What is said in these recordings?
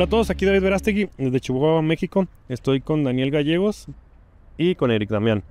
Hola a todos, aquí David Verástegui desde Chihuahua, México. Estoy con Daniel Gallegos y con Eric Damián.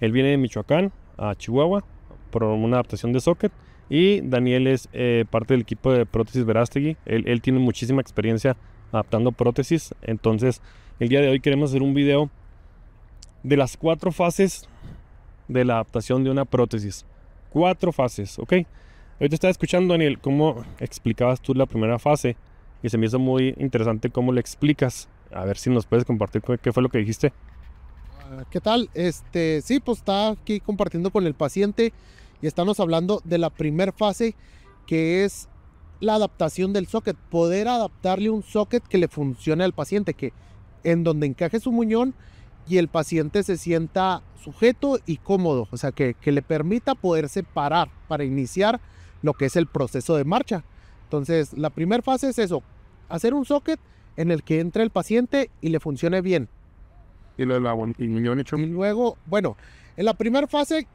Él viene de Michoacán a Chihuahua por una adaptación de socket y Daniel es eh, parte del equipo de prótesis Verástegui. Él, él, tiene muchísima experiencia adaptando prótesis, entonces el día de hoy queremos hacer un video de las cuatro fases de la adaptación de una prótesis. Cuatro fases, ¿ok? Ahorita estaba escuchando, Daniel, cómo explicabas tú la primera fase y se me hizo muy interesante cómo le explicas. A ver si nos puedes compartir qué fue lo que dijiste. Ah, ¿Qué tal? Este, sí, pues está aquí compartiendo con el paciente y estamos hablando de la primera fase que es la adaptación del socket, poder adaptarle un socket que le funcione al paciente, que en donde encaje su muñón y el paciente se sienta sujeto y cómodo, o sea, que, que le permita poderse parar para iniciar lo que es el proceso de marcha. Entonces, la primera fase es eso, hacer un socket en el que entre el paciente y le funcione bien. Y, luego, bueno, en la primera fase,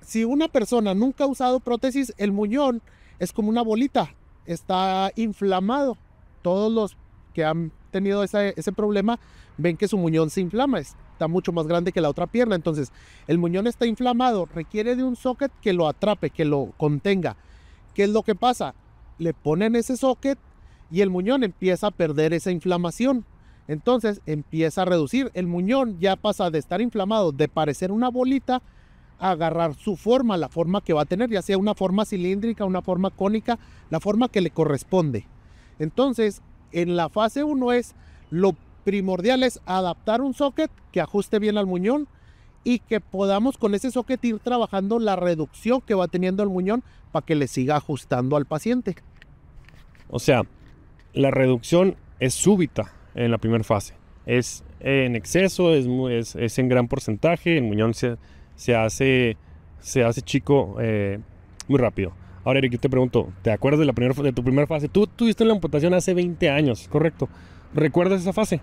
si una persona nunca ha usado prótesis, el muñón es como una bolita, está inflamado. Todos los que han tenido ese, ese problema ven que su muñón se inflama, está mucho más grande que la otra pierna. Entonces, el muñón está inflamado, requiere de un socket que lo atrape, que lo contenga. ¿Qué es lo que pasa? le ponen ese socket y el muñón empieza a perder esa inflamación. Entonces empieza a reducir. El muñón ya pasa de estar inflamado, de parecer una bolita, a agarrar su forma, la forma que va a tener, ya sea una forma cilíndrica, una forma cónica, la forma que le corresponde. Entonces, en la fase 1 es lo primordial es adaptar un socket que ajuste bien al muñón y que podamos con ese socket ir trabajando la reducción que va teniendo el muñón para que le siga ajustando al paciente. O sea, la reducción es súbita en la primera fase. Es en exceso, es, es, en gran porcentaje, el muñón se, hace, se hace chico eh, muy rápido. Ahora, Eric, yo te pregunto, ¿te acuerdas de, la primera, de tu primera fase? Tú tuviste la amputación hace 20 años, ¿correcto? ¿Recuerdas esa fase?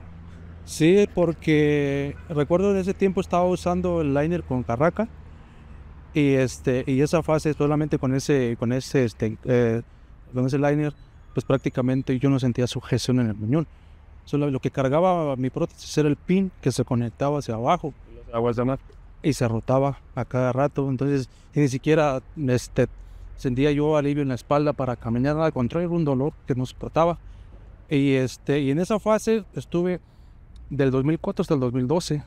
Sí, porque recuerdo de ese tiempo estaba usando el liner con carraca y, este, y esa fase solamente con ese, con ese, este, eh, con ese liner pues prácticamente yo no sentía sujeción en el muñón. Solo lo que cargaba mi prótesis era el pin que se conectaba hacia abajo. aguas Y se rotaba a cada rato. Entonces, ni siquiera este, sentía yo alivio en la espalda para caminar. Al contrario, un dolor que nos trataba Y, este, y en esa fase estuve del 2004 hasta el 2012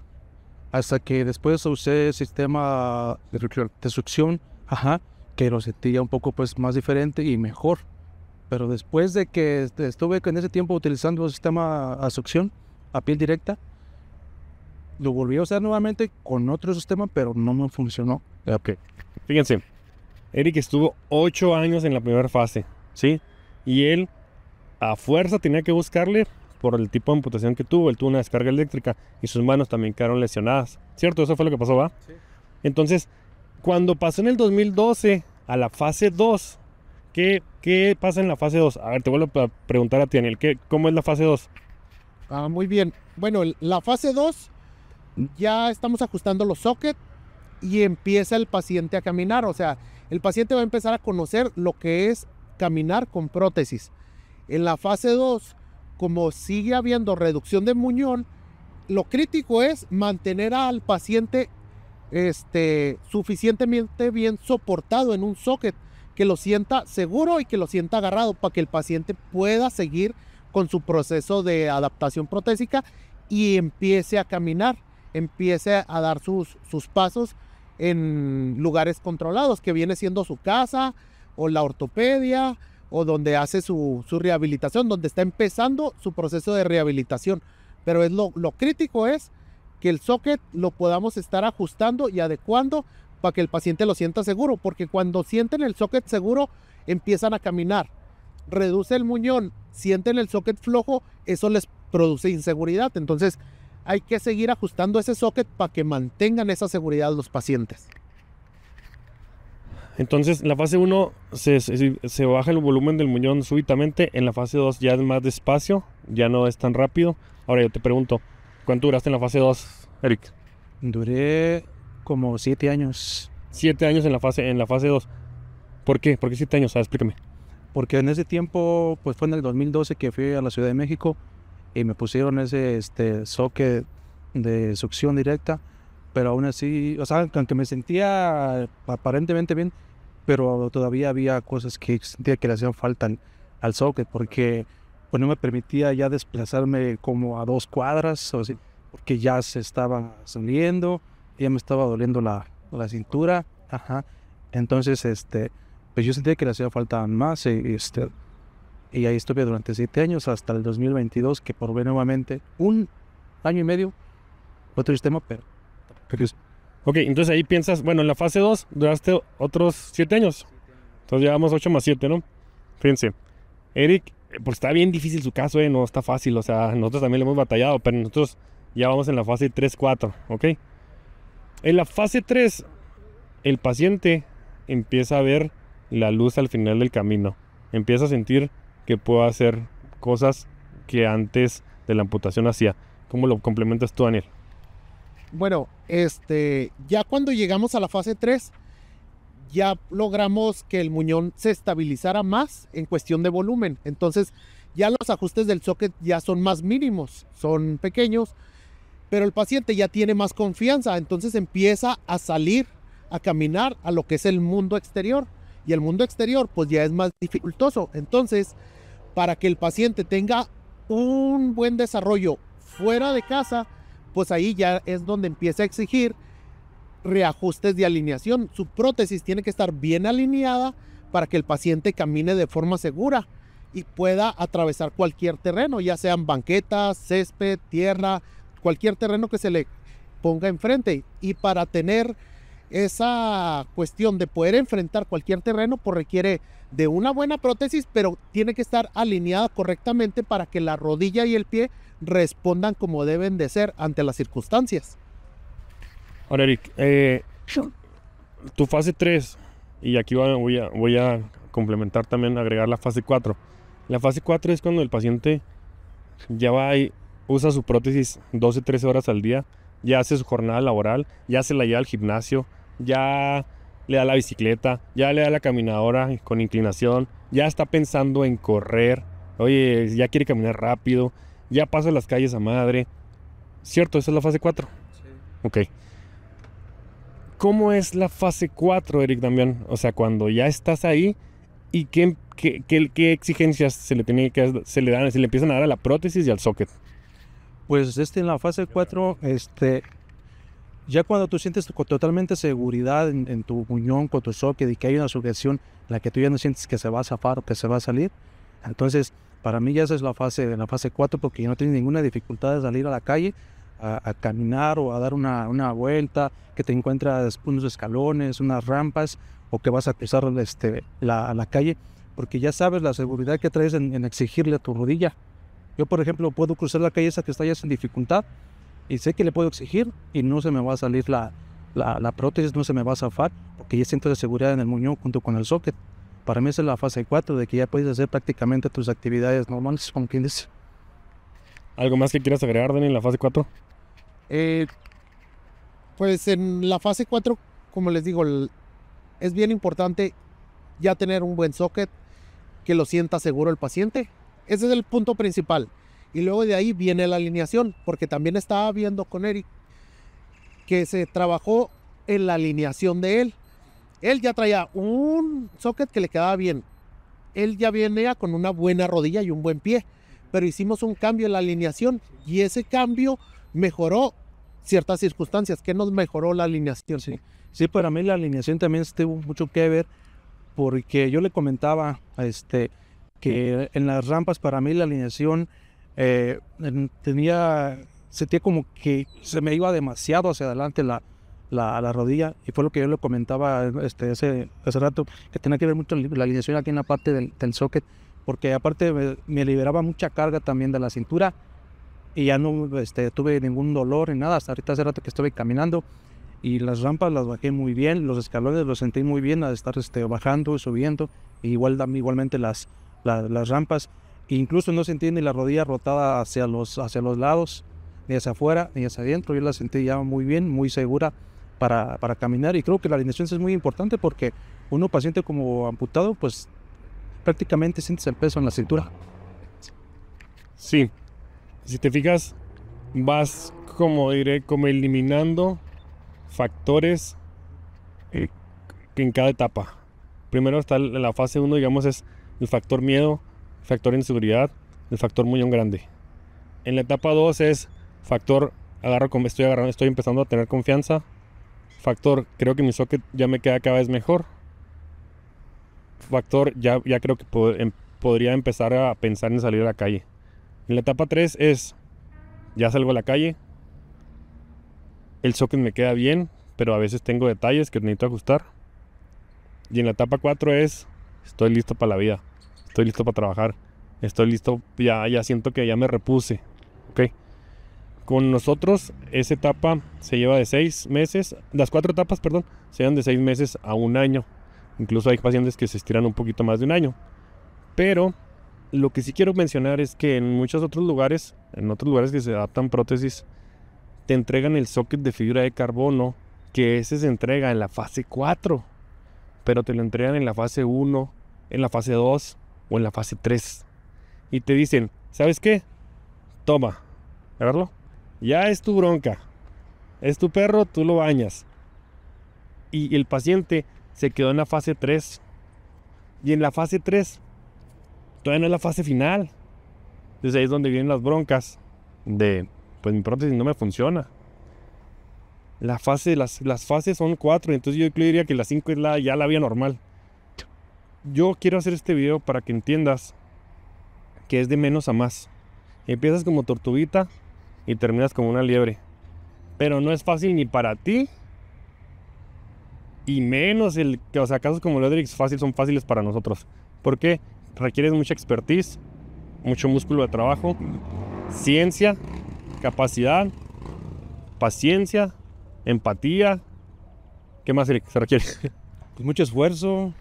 hasta que después usé el sistema de succión, ajá, que lo sentía un poco pues, más diferente y mejor. Pero después de que este, estuve en ese tiempo utilizando un sistema a succión, a piel directa, lo volví a usar nuevamente con otro sistema, pero no me funcionó. Ah, ok. Fíjense, Eric estuvo ocho años en la primera fase. Sí. Y él, a fuerza, tenía que buscarle por el tipo de amputación que tuvo. Él tuvo una descarga eléctrica y sus manos también quedaron lesionadas. ¿Cierto? Eso fue lo que pasó, ¿va? Sí. Entonces, cuando pasó en el 2012 a la fase 2, ¿Qué, pasa en la fase 2? A ver, te vuelvo a preguntar a ti, Daniel, ¿qué, ¿cómo es la fase 2? Ah, muy bien. Bueno, la fase 2 ya estamos ajustando los sockets y empieza el paciente a caminar. O sea, el paciente va a empezar a conocer lo que es caminar con prótesis. En la fase 2, como sigue habiendo reducción de muñón, lo crítico es mantener al paciente este, suficientemente bien soportado en un socket que lo sienta seguro y que lo sienta agarrado para que el paciente pueda seguir con su proceso de adaptación protésica y empiece a caminar, empiece a dar sus, sus pasos en lugares controlados, que viene siendo su casa o la ortopedia o donde hace su, rehabilitación, donde está empezando su proceso de rehabilitación. Pero es lo, lo crítico es que el socket lo podamos estar ajustando y adecuando para que el paciente lo sienta seguro, porque cuando sienten el socket seguro, empiezan a caminar. Reduce el muñón, sienten el socket flojo, eso les produce inseguridad. Entonces, hay que seguir ajustando ese socket para que mantengan esa seguridad los pacientes. Entonces, la fase 1 se, baja el volumen del muñón súbitamente, en la fase 2 ya es más despacio, ya no es tan rápido. Ahora yo te pregunto, ¿cuánto duraste en la fase 2, Eric? Duré como siete años. Siete años en la fase, en la fase 2. ¿Por qué? ¿Por qué siete años? explícame. Porque en ese tiempo, pues fue en el 2012 que fui a la Ciudad de México y me pusieron ese este, soque de succión directa, pero aún así, o sea, aunque me sentía aparentemente bien, pero todavía había cosas que sentía que le hacían falta al, soque, socket porque pues, no me permitía ya desplazarme como a dos cuadras, o así, porque ya se estaba saliendo ya me estaba doliendo la, la cintura, ajá. Entonces, este, pues yo sentía que le hacía falta más y, este, y ahí estuve durante siete años hasta el 2022 que probé nuevamente un año y medio otro sistema, pero... Ok, entonces ahí piensas, bueno, en la fase 2 duraste otros siete años. Entonces llevamos 8 más 7, ¿no? Fíjense, Eric, pues está bien difícil su caso, ¿eh? No está fácil, o sea, nosotros también lo hemos batallado, pero nosotros ya vamos en la fase 3-4, ¿ok? En la fase 3, el paciente empieza a ver la luz al final del camino. Empieza a sentir que puede hacer cosas que antes de la amputación hacía. ¿Cómo lo complementas tú, Daniel? Bueno, este, ya cuando llegamos a la fase 3, ya logramos que el muñón se estabilizara más en cuestión de volumen. Entonces, ya los ajustes del socket ya son más mínimos, son pequeños pero el paciente ya tiene más confianza, entonces empieza a salir, a caminar a lo que es el mundo exterior. Y el mundo exterior pues ya es más dificultoso. Entonces, para que el paciente tenga un buen desarrollo fuera de casa, pues ahí ya es donde empieza a exigir reajustes de alineación. Su prótesis tiene que estar bien alineada para que el paciente camine de forma segura y pueda atravesar cualquier terreno, ya sean banquetas, césped, tierra, cualquier terreno que se le ponga enfrente. Y para tener esa cuestión de poder enfrentar cualquier terreno, pues requiere de una buena prótesis, pero tiene que estar alineada correctamente para que la rodilla y el pie respondan como deben de ser ante las circunstancias. Ahora, Eric, eh, tu fase 3, y aquí voy a, complementar también, agregar la fase 4. La fase 4 es cuando el paciente ya va usa su prótesis 12, 13 horas al día, ya hace su jornada laboral, ya se la lleva al gimnasio, ya le da la bicicleta, ya le da la caminadora con inclinación, ya está pensando en correr, oye, ya quiere caminar rápido, ya pasa las calles a madre. ¿Cierto? Esa es la fase 4. Sí. Ok. ¿Cómo es la fase 4, Eric Damián? O sea, cuando ya estás ahí y qué, qué, exigencias se le, que, se le dan, se le empiezan a dar a la prótesis y al socket pues este, en la fase 4, este, ya cuando tú sientes totalmente seguridad en, tu muñón con tu socket y que hay una sujeción la que tú ya no sientes que se va a zafar o que se va a salir, entonces para mí ya esa es la fase, la fase 4 porque ya no tienes ninguna dificultad de salir a la calle a, caminar o a dar una, vuelta, que te encuentras unos escalones, unas rampas o que vas a cruzar este, la, calle, porque ya sabes la seguridad que traes en exigirle a tu rodilla. Yo, por ejemplo, puedo cruzar la calle esa que está ya sin dificultad y sé que le puedo exigir y no se me va a salir la, prótesis, no se me va a zafar porque ya siento de seguridad en el muñón junto con el socket. Para mí es la fase 4 de que ya puedes hacer prácticamente tus actividades normales con quien dice. ¿Algo más que quieras agregar, Dani, en la fase 4? Eh, pues en la fase 4, como les digo, es bien importante ya tener un buen socket, que lo sienta seguro el paciente, ese es el punto principal. Y luego de ahí viene la alineación, porque también estaba viendo con Eric que se trabajó en la alineación de él. Él ya traía un socket que le quedaba bien. Él ya venía con una buena rodilla y un buen pie. Pero hicimos un cambio en la alineación y ese cambio mejoró ciertas circunstancias. que nos mejoró la alineación? Sí. sí, para mí la alineación también tuvo mucho que ver porque yo le comentaba a este que en las rampas para mí la alineación eh, tenía, sentía como que se me iba demasiado hacia adelante la, la, rodilla y fue lo que yo le comentaba este, hace, hace rato, que tenía que ver mucho la alineación aquí en la parte del, del socket, porque aparte me, liberaba mucha carga también de la cintura y ya no este, tuve ningún dolor ni nada, hasta ahorita hace rato que estuve caminando y las rampas las bajé muy bien, los escalones los sentí muy bien al estar este, bajando y subiendo, igual, igualmente las, las rampas. E incluso no se entiende la rodilla rotada hacia los, hacia los lados, ni hacia afuera, ni hacia adentro. Yo la sentí ya muy bien, muy segura para, caminar. Y creo que la alineación es muy importante porque uno paciente como amputado, pues prácticamente sientes el peso en la cintura. Sí, si te fijas, vas como diré, como eliminando factores eh, en cada etapa. Primero está la fase 1, digamos, es el factor miedo, el factor inseguridad, el factor muy grande. En la etapa 2 es factor agarro, estoy, agarrando, estoy empezando a tener confianza. Factor, creo que mi socket ya me queda cada vez mejor. Factor, ya, ya creo que em, podría empezar a pensar en salir a la calle. En la etapa 3 es, ya salgo a la calle. El socket me queda bien, pero a veces tengo detalles que necesito ajustar. Y en la etapa 4 es, estoy listo para la vida. Estoy listo para trabajar. Estoy listo, ya, ya siento que ya me repuse. Con nosotros, esa etapa se lleva de seis meses, las cuatro etapas, perdón, se llevan de seis meses a un año. Incluso hay pacientes que se estiran un poquito más de un año. Pero lo que sí quiero mencionar es que en muchos otros lugares, en otros lugares que se adaptan prótesis, te entregan el socket de fibra de carbono, que ese se entrega en la fase 4, pero te lo entregan en la fase 1, en la fase 2 o en la fase 3. Y te dicen, ¿sabes qué? Toma, verlo, Ya es tu bronca. Es tu perro, tú lo bañas. Y el paciente se quedó en la fase 3. Y en la fase 3, todavía no es la fase final. Entonces ahí es donde vienen las broncas de, pues mi prótesis no me funciona. La fase, las, las fases son cuatro, entonces yo diría que la 5 es la, ya la vía normal yo quiero hacer este video para que entiendas que es de menos a más. Empiezas como tortuguita y terminas como una liebre. Pero no es fácil ni para ti. Y menos el que, o sea, casos como Lodrix fácil son fáciles para nosotros. Porque requieres mucha expertise, mucho músculo de trabajo, ciencia, capacidad, paciencia, empatía. ¿Qué más se requiere? Pues mucho esfuerzo,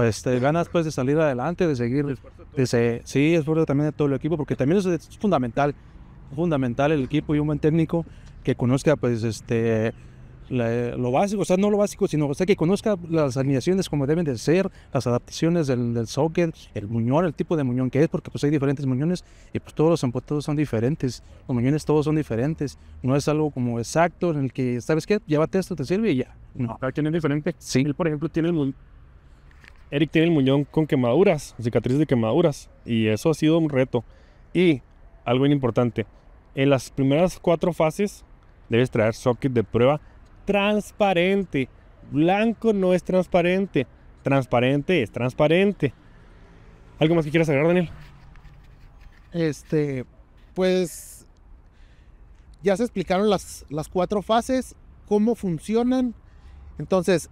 pues ganas pues de salir adelante, de seguir, sí es sí, esfuerzo también de todo el equipo, porque también es, fundamental, fundamental el equipo y un buen técnico que conozca pues este lo básico, o sea, no lo básico, sino sea, que conozca las alineaciones como deben de ser, las adaptaciones del, del socket, el muñón, el tipo de muñón que es, porque pues hay diferentes muñones y pues todos los todos son diferentes, los muñones todos son diferentes, no es algo como exacto en el que, ¿sabes qué? Llévate esto, te sirve y ya. No. Cada quien es diferente. Sí. Él, por ejemplo, tiene el Eric tiene el muñón con quemaduras, cicatrices de quemaduras, y eso ha sido un reto. Y algo bien importante, en las primeras cuatro fases debes traer socket de prueba transparente. Blanco no es transparente, transparente es transparente. ¿Algo más que quieras agregar, Daniel? Este, pues ya se explicaron las, las cuatro fases, cómo funcionan. Entonces,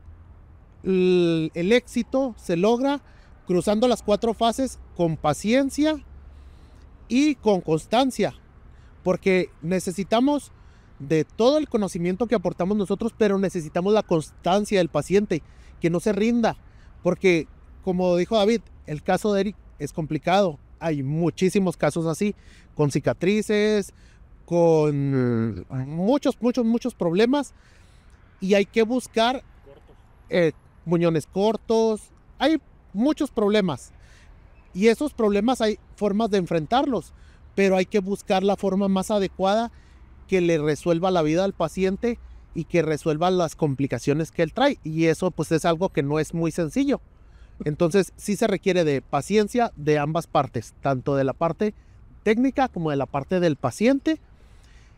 el, éxito se logra cruzando las cuatro fases con paciencia y con constancia, porque necesitamos de todo el conocimiento que aportamos nosotros, pero necesitamos la constancia del paciente, que no se rinda, porque como dijo David, el caso de Eric es complicado, hay muchísimos casos así, con cicatrices, con muchos, muchos, muchos problemas, y hay que buscar eh, muñones cortos, hay muchos problemas. Y esos problemas hay formas de enfrentarlos, pero hay que buscar la forma más adecuada que le resuelva la vida al paciente y que resuelva las complicaciones que él trae. Y eso pues es algo que no es muy sencillo. Entonces sí se requiere de paciencia de ambas partes, tanto de la parte técnica como de la parte del paciente.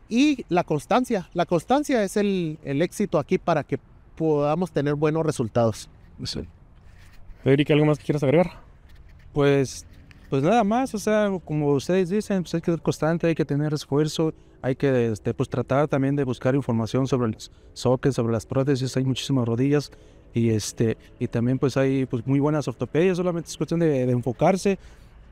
Y la constancia, la constancia es el, el éxito aquí para que podamos tener buenos resultados. Sí. ¿algo más que quieras agregar? Pues, pues nada más, o sea, como ustedes dicen, pues hay que ser constante, hay que tener esfuerzo, hay que este, pues tratar también de buscar información sobre los soques, sobre las prótesis, hay muchísimas rodillas y este y también pues hay pues muy buenas ortopedias, solamente es cuestión de, enfocarse.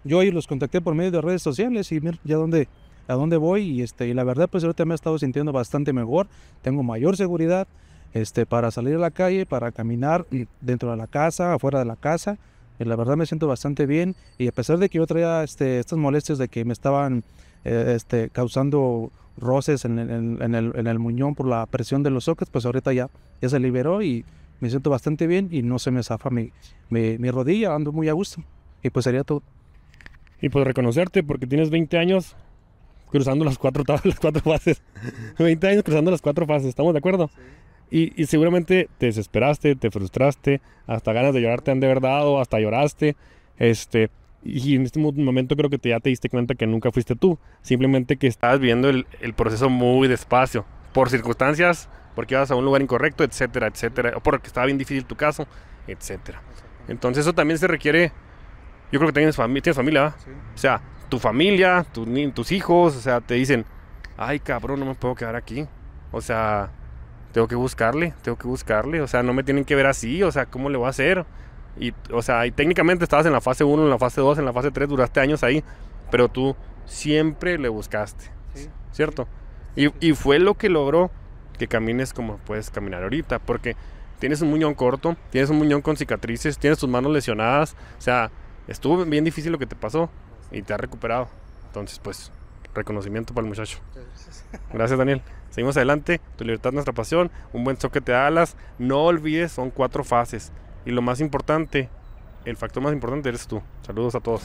Yo hoy los contacté por medio de redes sociales y mira ya dónde a dónde voy y este y la verdad pues ahorita me he estado sintiendo bastante mejor, tengo mayor seguridad este, para salir a la calle, para caminar dentro de la casa, afuera de la casa. Eh, la verdad me siento bastante bien y a pesar de que yo traía este, estas molestias de que me estaban eh, este, causando roces en, el, en, el, muñón por la presión de los sockets, pues ahorita ya, se liberó y me siento bastante bien y no se me zafa mi, mi, rodilla, ando muy a gusto. Y pues sería todo. Y pues reconocerte porque tienes 20 años cruzando las cuatro, las cuatro fases. 20 años cruzando las cuatro fases, ¿estamos de acuerdo? Y, seguramente te desesperaste, te frustraste, hasta ganas de llorarte han de verdad dado, hasta lloraste. Este, y en este momento creo que te, ya te diste cuenta que nunca fuiste tú. Simplemente que estabas viendo el, proceso muy despacio. Por circunstancias, porque ibas a un lugar incorrecto, etcétera, etcétera. O porque estaba bien difícil tu caso, etcétera. Entonces eso también se requiere... Yo creo que tienes, familia, O sea, tu familia, tus hijos, o sea, te dicen... Ay, cabrón, no me puedo quedar aquí. O sea, tengo que buscarle, tengo que buscarle, o sea, no me tienen que ver así, o sea, ¿cómo le voy a hacer? Y, o sea, y técnicamente estabas en la fase 1, en la fase 2, en la fase 3, duraste años ahí, pero tú siempre le buscaste, ¿cierto? y, fue lo que logró que camines como puedes caminar ahorita, porque tienes un muñón corto, tienes un muñón con cicatrices, tienes tus manos lesionadas, o sea, estuvo bien difícil lo que te pasó y te has recuperado. Entonces, pues, reconocimiento para el muchacho. Gracias, Daniel. Seguimos adelante, tu libertad nuestra pasión, un buen choque te alas, no olvides, son cuatro fases. Y lo más importante, el factor más importante eres tú. Saludos a todos.